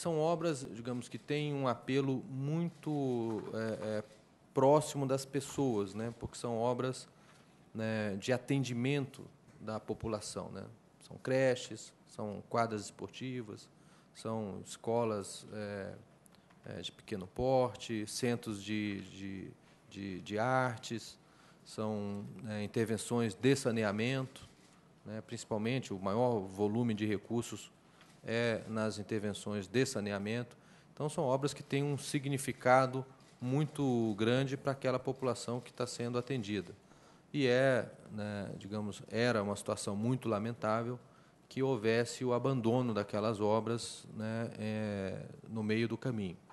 são obras, digamos, que têm um apelo muito é, é, próximo das pessoas, né? porque são obras né, de atendimento da população. Né? São creches, são quadras esportivas, são escolas é, é de pequeno porte, centros de, de, de, de artes, são né, intervenções de saneamento, né? principalmente o maior volume de recursos é nas intervenções de saneamento. Então, são obras que têm um significado muito grande para aquela população que está sendo atendida. E é, né, digamos, era uma situação muito lamentável que houvesse o abandono daquelas obras né, é, no meio do caminho.